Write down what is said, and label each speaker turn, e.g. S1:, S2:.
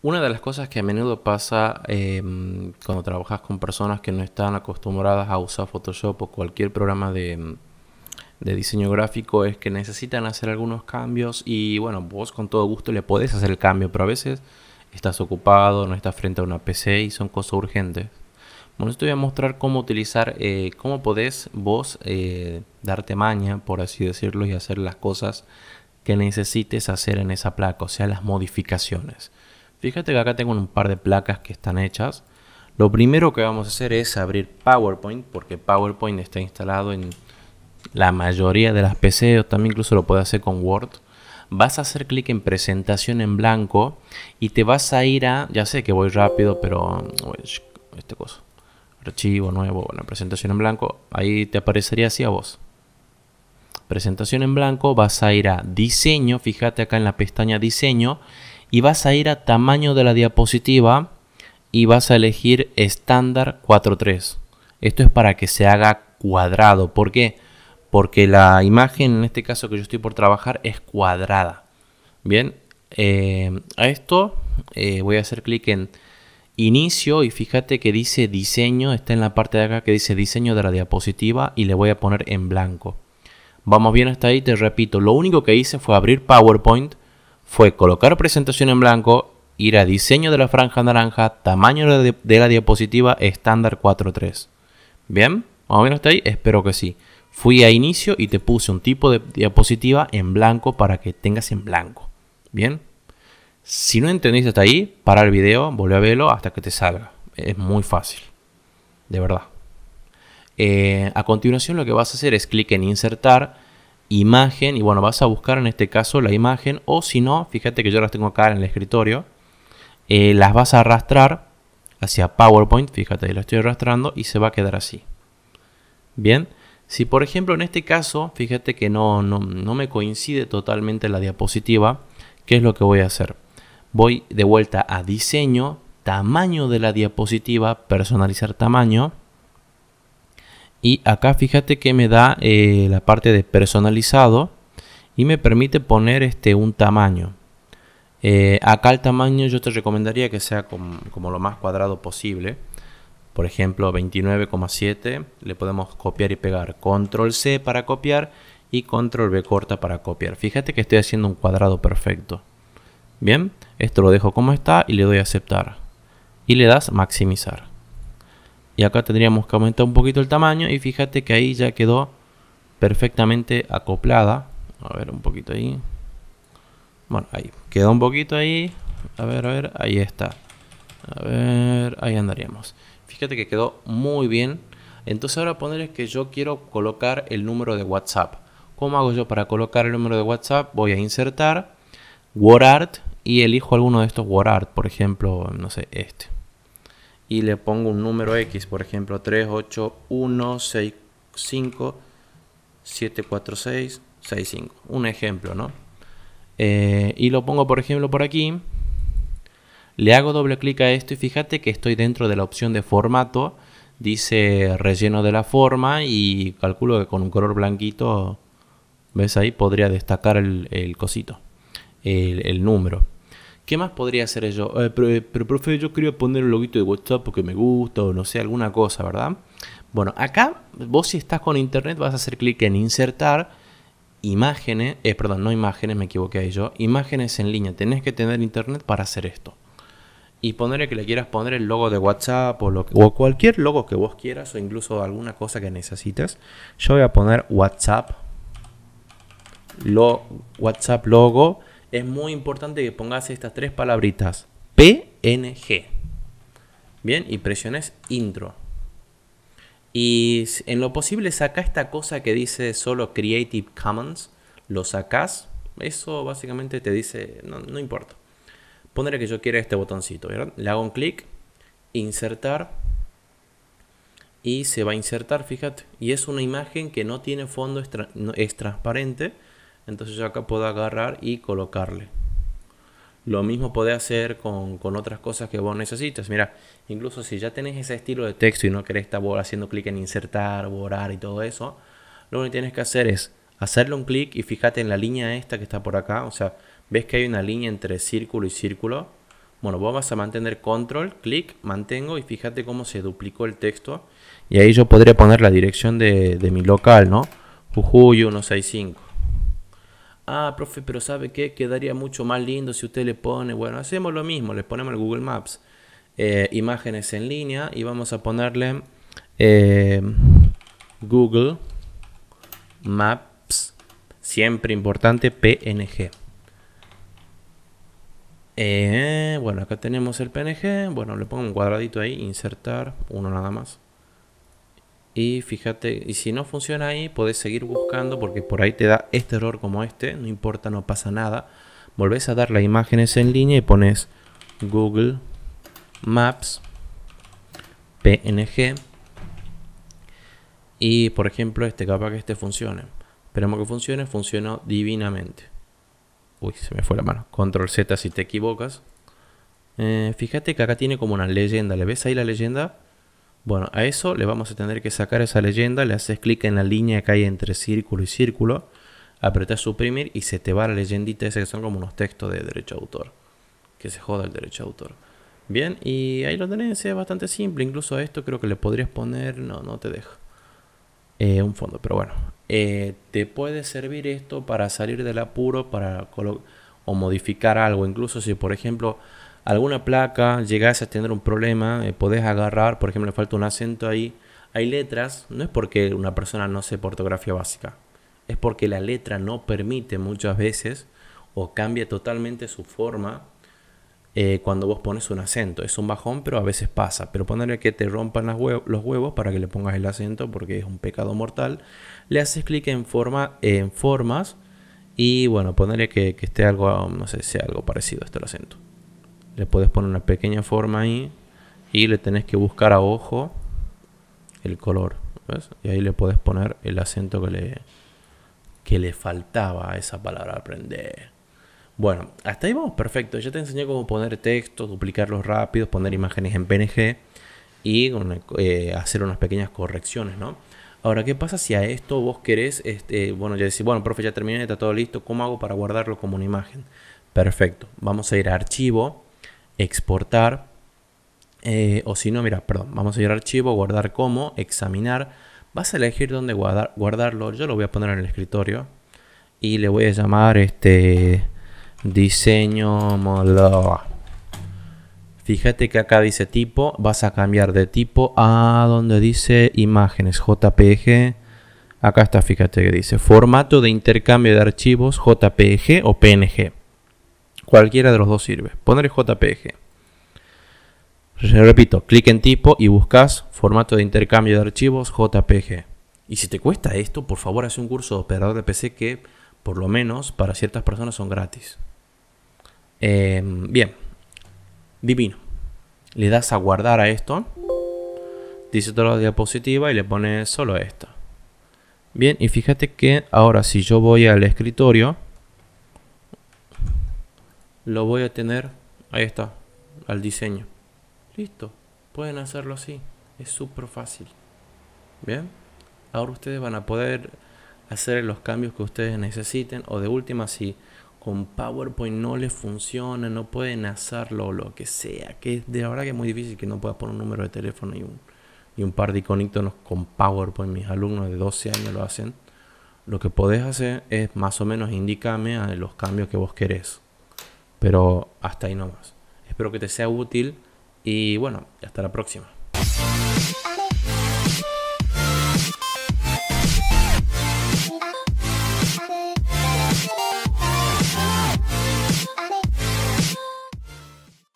S1: Una de las cosas que a menudo pasa em, cuando trabajas con personas que no están acostumbradas a usar Photoshop o cualquier programa em, de, diseño gráfico es que necesitan hacer algunos cambios y bueno, vos con todo gusto le podés hacer el cambio, pero a veces estás ocupado, no estás frente a una PC y son cosas urgentes. Bueno, te voy a mostrar cómo utilizar, eh, cómo podés vos eh, darte maña, por así decirlo, y hacer las cosas que necesites hacer en esa placa, o sea, las modificaciones. Fíjate que acá tengo un par de placas que están hechas. Lo primero que vamos a hacer es abrir PowerPoint, porque PowerPoint está instalado en la mayoría de las PC, o también incluso lo puedes hacer con Word. Vas a hacer clic en presentación en blanco y te vas a ir a, ya sé que voy rápido, pero mm, este cosa, archivo nuevo, bueno, presentación en blanco, ahí te aparecería así a vos presentación en blanco, vas a ir a diseño, fíjate acá en la pestaña diseño, y vas a ir a tamaño de la diapositiva y vas a elegir estándar 4.3. Esto es para que se haga cuadrado. ¿Por Porque la imagen, en este caso que yo estoy por trabajar, es cuadrada. Bien, eh, a esto eh, voy a hacer clic en inicio y fíjate que dice diseño, está en la parte de acá que dice diseño de la diapositiva y le voy a poner en blanco. Vamos bien hasta ahí, te repito, lo único que hice fue abrir PowerPoint, fue colocar presentación en blanco, ir a diseño de la franja naranja, tamaño de, la diapositiva estándar 4.3. ¿Bien? ¿Vamos bien hasta ahí? Espero que sí. Fui a inicio y te puse un tipo de diapositiva en blanco para que tengas en blanco. ¿Bien? Si no entendiste hasta ahí, para el video, vuelve a verlo hasta que te salga. Es muy fácil. De verdad. Eh, a continuación lo que vas a hacer es clic en insertar imagen y bueno, vas a buscar en este caso la imagen o si no, fíjate que yo las tengo acá en el escritorio, eh, las vas a arrastrar hacia PowerPoint, fíjate, la estoy arrastrando y se va a quedar así. Bien, si por ejemplo en este caso, fíjate que no, no, no me coincide totalmente la diapositiva, ¿qué es lo que voy a hacer? Voy de vuelta a diseño, tamaño de la diapositiva, personalizar tamaño, y acá fíjate que me da eh, la parte de personalizado y me permite poner este un tamaño eh, acá el tamaño yo te recomendaría que sea como, como lo más cuadrado posible por ejemplo 29,7 le podemos copiar y pegar control C para copiar y control B corta para copiar fíjate que estoy haciendo un cuadrado perfecto bien esto lo dejo como está y le doy a aceptar y le das maximizar y acá tendríamos que aumentar un poquito el tamaño y fíjate que ahí ya quedó perfectamente acoplada a ver un poquito ahí bueno ahí quedó un poquito ahí a ver a ver ahí está a ver ahí andaríamos fíjate que quedó muy bien entonces ahora poner es que yo quiero colocar el número de whatsapp ¿Cómo hago yo para colocar el número de WhatsApp? Voy a insertar WordArt y elijo alguno de estos WordArt, por ejemplo, no sé, este y le pongo un número X, por ejemplo 38165746665, un ejemplo, ¿no? Eh, y lo pongo por ejemplo por aquí, le hago doble clic a esto y fíjate que estoy dentro de la opción de formato, dice relleno de la forma y calculo que con un color blanquito, ves ahí, podría destacar el, cosito, el número. ¿Qué más podría hacer yo? Eh, eh, pero, profe, yo quería poner el loguito de WhatsApp porque me gusta o no sé, alguna cosa, ¿verdad? Bueno, acá vos si estás con internet vas a hacer clic en insertar imágenes, eh, perdón, no imágenes, me equivoqué ahí yo, imágenes en línea. Tenés que tener internet para hacer esto. Y ponerle que le quieras poner el logo de WhatsApp o, cualquier logo que vos quieras o incluso alguna cosa que necesites. Yo voy a poner WhatsApp, WhatsApp logo es muy importante que pongas estas tres palabritas. PNG. Bien, y presiones intro. Y en lo posible saca esta cosa que dice solo Creative Commons. Lo sacas. Eso básicamente te dice, no, importa. pondré que yo quiera este botoncito. Le hago un clic. Insertar. Y se va a insertar, fíjate. Y es una imagen que no tiene fondo, es transparente entonces yo acá puedo agarrar y colocarle. Lo mismo puede hacer con, otras cosas que vos necesitas. Mira, incluso si ya tenés ese estilo de texto y no querés estar haciendo clic en insertar, borrar y todo eso, lo único que tienes que hacer es hacerle un clic y fíjate en la línea esta que está por acá. O sea, ves que hay una línea entre círculo y círculo. Bueno, vos vas a mantener control, clic, mantengo y fíjate cómo se duplicó el texto. Y ahí yo podría poner la dirección de, de mi local, ¿no? Jujuy 165 ah, profe, pero ¿sabe qué? Quedaría mucho más lindo si usted le pone, bueno, hacemos lo mismo, le ponemos el Google Maps, eh, imágenes en línea y vamos a ponerle eh, Google Maps, siempre importante, PNG. Eh, bueno, acá tenemos el PNG, bueno, le pongo un cuadradito ahí, insertar, uno nada más. Y fíjate, y si no funciona ahí, podés seguir buscando porque por ahí te da este error como este, no importa, no pasa nada. Volvés a dar las imágenes en línea y pones Google Maps PNG. Y por ejemplo, este capaz que este funcione. Esperemos que funcione, funcionó divinamente. Uy, se me fue la mano. Control Z si te equivocas. Eh, fíjate que acá tiene como una leyenda. ¿Le ves ahí la leyenda? Bueno, a eso le vamos a tener que sacar esa leyenda, le haces clic en la línea que hay entre círculo y círculo, apretas suprimir y se te va la leyendita esa que son como unos textos de derecho de autor. Que se joda el derecho de autor. Bien, y ahí lo tenés, es bastante simple, incluso a esto creo que le podrías poner, no, no te dejo. Eh, un fondo, pero bueno. Eh, te puede servir esto para salir del apuro, para o modificar algo, incluso si por ejemplo alguna placa, llegás a tener un problema, eh, podés agarrar, por ejemplo, le falta un acento ahí. Hay letras, no es porque una persona no sepa ortografía básica, es porque la letra no permite muchas veces o cambia totalmente su forma eh, cuando vos pones un acento. Es un bajón, pero a veces pasa. Pero ponerle que te rompan las los huevos para que le pongas el acento porque es un pecado mortal. Le haces clic en, forma, en formas y bueno, ponerle que, esté algo, no sé, sea algo parecido a este acento le puedes poner una pequeña forma ahí y le tenés que buscar a ojo el color. Y ahí le podés poner el acento que le, que le faltaba a esa palabra aprender. Bueno, hasta ahí vamos perfecto. Ya te enseñé cómo poner texto, duplicarlos rápidos, poner imágenes en PNG y eh, hacer unas pequeñas correcciones, ¿no? Ahora, ¿qué pasa si a esto vos querés, este, bueno, ya decís, bueno, profe, ya terminé, está todo listo, ¿cómo hago para guardarlo como una imagen? Perfecto, vamos a ir a archivo, exportar. Eh, o si no, mira, perdón, vamos a ir a archivo, guardar como, examinar. Vas a elegir dónde guardar, guardarlo. Yo lo voy a poner en el escritorio. Y le voy a llamar este diseño modelo. Fíjate que acá dice tipo. Vas a cambiar de tipo a donde dice imágenes JPG. Acá está, fíjate que dice formato de intercambio de archivos JPG o PNG. Cualquiera de los dos sirve. Poner JPG. Repito, clic en tipo y buscas formato de intercambio de archivos JPG. Y si te cuesta esto, por favor, haz un curso de operador de PC que, por lo menos, para ciertas personas son gratis. Em, bien, divino. Le das a guardar a esto. Dice toda la diapositiva y le pones solo esto. Bien, y fíjate que ahora si yo voy al escritorio, lo voy a tener, ahí está, al diseño. Listo, pueden hacerlo así, es súper fácil. Bien, ahora ustedes van a poder hacer los cambios que ustedes necesiten o de última si con PowerPoint no les funciona, no pueden hacerlo o lo que sea, que es de verdad que es muy difícil que no puedas poner un número de teléfono y un, y un par de iconitos con PowerPoint, mis alumnos de 12 años lo hacen. Lo que podés hacer es más o menos indicarme los cambios que vos querés. Pero hasta ahí nomás. Espero que te sea útil y bueno, hasta la próxima.